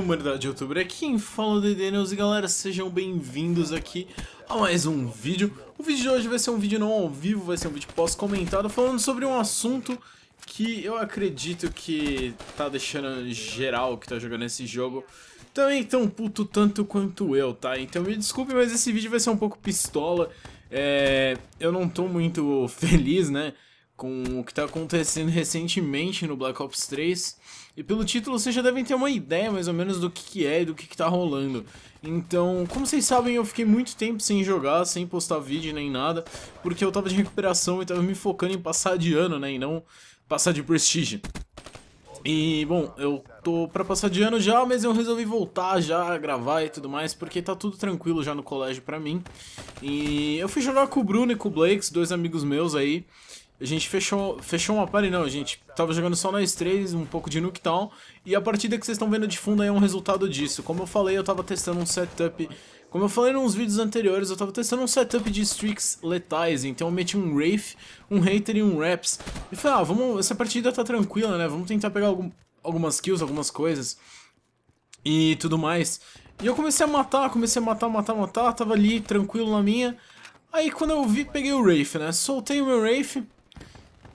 humanidade youtuber, aqui quem fala o Daniels e galera, sejam bem-vindos aqui a mais um vídeo. O vídeo de hoje vai ser um vídeo não ao vivo, vai ser um vídeo pós-comentado falando sobre um assunto que eu acredito que tá deixando geral que tá jogando esse jogo também tão puto tanto quanto eu, tá? Então me desculpe, mas esse vídeo vai ser um pouco pistola, é... eu não tô muito feliz, né? com o que está acontecendo recentemente no Black Ops 3. E pelo título vocês já devem ter uma ideia mais ou menos do que, que é e do que, está rolando. Então, como vocês sabem, eu fiquei muito tempo sem jogar, sem postar vídeo nem nada, porque eu estava de recuperação e estava me focando em passar de ano, né, e não passar de prestígio. E, bom, eu tô pra passar de ano já, mas eu resolvi voltar já a gravar e tudo mais, porque tá tudo tranquilo já no colégio pra mim. E eu fui jogar com o Bruno e com o Blakes, dois amigos meus aí a gente fechou, fechou uma party, não, a gente tava jogando só nós três, um pouco de Nuketown, e a partida que vocês estão vendo de fundo aí é um resultado disso. Como eu falei, eu tava testando um setup, como eu falei nos vídeos anteriores, eu tava testando um setup de streaks letais, então eu meti um Wraith, um Hater e um Raps. E falei, ah, vamos, essa partida tá tranquila, né, vamos tentar pegar algum, algumas kills, algumas coisas, e tudo mais. E eu comecei a matar, comecei a matar, matar, matar, tava ali tranquilo na minha... Aí quando eu vi, peguei o Wraith, né? Soltei o meu Wraith,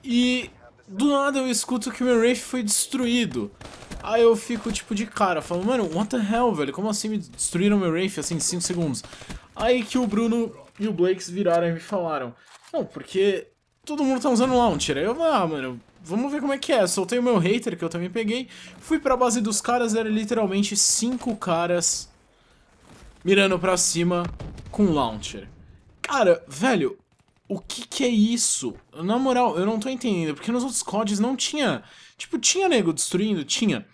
e do nada eu escuto que meu Wraith foi destruído. Aí eu fico tipo de cara, falando, mano, what the hell, velho? Como assim me destruíram meu Wraith assim em 5 segundos? Aí que o Bruno e o Blakes viraram e me falaram, não, porque todo mundo tá usando Launcher. Aí eu, ah, mano, vamos ver como é que é. Soltei o meu hater, que eu também peguei. Fui pra base dos caras, era literalmente cinco caras mirando pra cima com launcher. Cara, velho, o que que é isso? Na moral, eu não tô entendendo, porque nos outros CODs não tinha. Tipo, tinha nego destruindo? Tinha.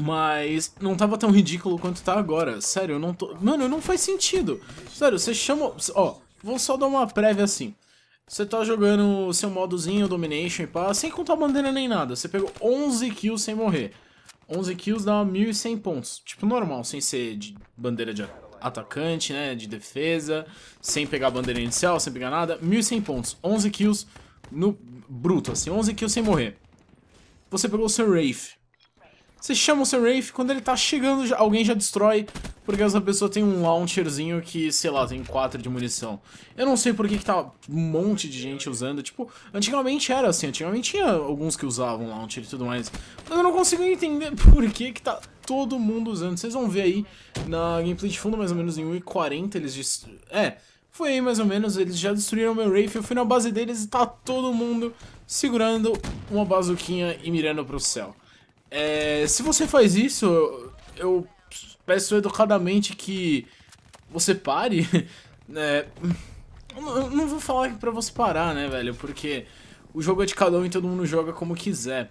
Mas não tava tão ridículo quanto tá agora. Sério, eu não tô. Mano, não faz sentido. Sério, você chama. Ó, vou só dar uma prévia assim. Você tá jogando o seu modozinho, Domination e pá, sem contar bandeira nem nada. Você pegou 11 kills sem morrer. 11 kills dá 1.100 pontos. Tipo, normal, sem ser de bandeira de atacante, né, de defesa, sem pegar a bandeira inicial, sem pegar nada, 1.100 pontos, 11 kills no bruto, assim, 11 kills sem morrer. Você pegou o seu Wraith. Você chama o seu Wraith, quando ele tá chegando, alguém já destrói, porque essa pessoa tem um launcherzinho que, sei lá, tem 4 de munição. Eu não sei por que, que tá um monte de gente usando, tipo, antigamente era assim, antigamente tinha alguns que usavam launcher e tudo mais, mas eu não consigo entender por que que tá todo mundo usando. Vocês vão ver aí na gameplay de fundo, mais ou menos em 1:40 eles... destruíram. É, foi aí mais ou menos, eles já destruíram meu Wraith, eu fui na base deles e tá todo mundo segurando uma bazuquinha e mirando pro céu. É, se você faz isso, eu, peço educadamente que você pare. É, não vou falar pra você parar, né, velho, porque o jogo é de cada um e todo mundo joga como quiser.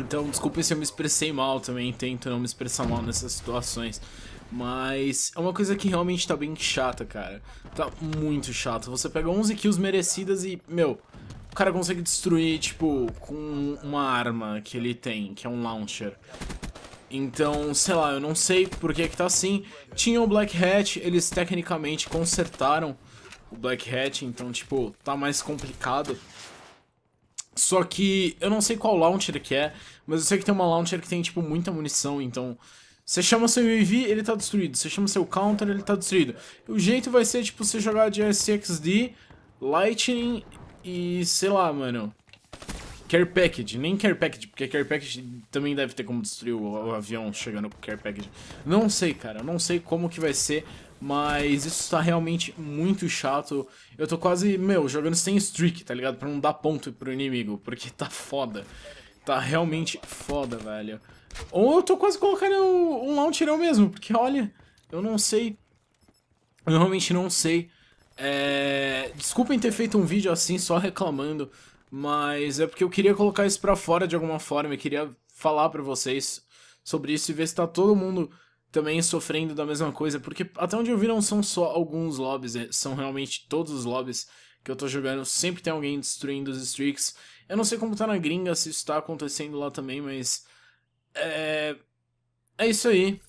Então, desculpe se eu me expressei mal também, tento não me expressar mal nessas situações. Mas é uma coisa que realmente tá bem chata, cara. Tá muito chato. Você pega 11 kills merecidas e, meu, o cara consegue destruir, tipo, com uma arma que ele tem, que é um launcher. Então, sei lá, eu não sei por que que tá assim. Tinha o Black Hat, eles tecnicamente consertaram o Black Hat, então, tipo, tá mais complicado. Só que eu não sei qual launcher que é, mas eu sei que tem uma launcher que tem, tipo, muita munição, então... Você chama seu UAV, ele tá destruído. Você chama seu counter, ele tá destruído. O jeito vai ser, tipo, você jogar de SXD, Lightning e... sei lá, mano... Care Package, nem Care Package, porque Care Package também deve ter como destruir o, avião chegando com Care Package. Não sei, cara, não sei como que vai ser, mas isso está realmente muito chato. Eu tô quase, meu, jogando sem streak, tá ligado? Pra não dar ponto pro inimigo, porque tá foda. Tá realmente foda, velho. Ou eu tô quase colocando um launcher eu mesmo, porque olha, eu não sei. Eu realmente não sei. É... Desculpem ter feito um vídeo assim só reclamando mas é porque eu queria colocar isso para fora de alguma forma, eu queria falar para vocês sobre isso e ver se tá todo mundo também sofrendo da mesma coisa, porque até onde eu vi não são só alguns lobbies, é, são realmente todos os lobbies que eu tô jogando, sempre tem alguém destruindo os streaks. Eu não sei como tá na gringa, se isso tá acontecendo lá também, mas é é isso aí.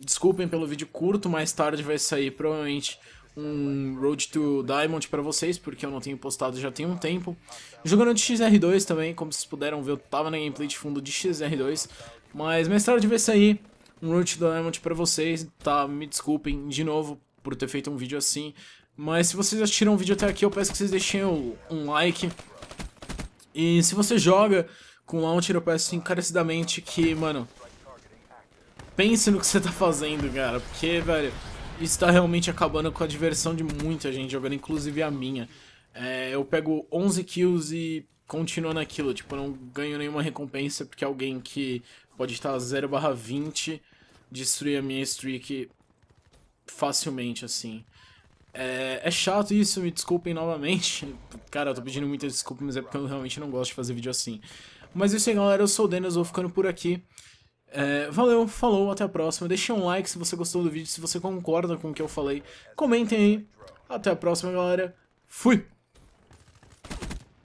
Desculpem pelo vídeo curto, mais tarde vai sair provavelmente um Road to Diamond para vocês, porque eu não tenho postado já tem um tempo. Jogando de XR2 também, como vocês puderam ver, eu tava na gameplay de fundo de XR2. Mas mais de ver sair um Road to Diamond para vocês, tá? Me desculpem de novo por ter feito um vídeo assim. Mas se vocês assistiram o vídeo até aqui, eu peço que vocês deixem um like. E se você joga com Launcher, eu peço encarecidamente que, mano... Pense no que você tá fazendo, cara, porque, velho está realmente acabando com a diversão de muita gente jogando, inclusive a minha. É, eu pego 11 kills e continuo naquilo, tipo, não ganho nenhuma recompensa porque alguém que pode estar 0/20 destruir a minha streak facilmente, assim. É, é, chato isso, me desculpem novamente. Cara, eu tô pedindo muita desculpa, mas é porque eu realmente não gosto de fazer vídeo assim. Mas é isso aí, galera, eu sou o Denis, vou ficando por aqui. É, valeu, falou, até a próxima. deixe um like se você gostou do vídeo, se você concorda com o que eu falei. Comentem aí. Até a próxima, galera. Fui!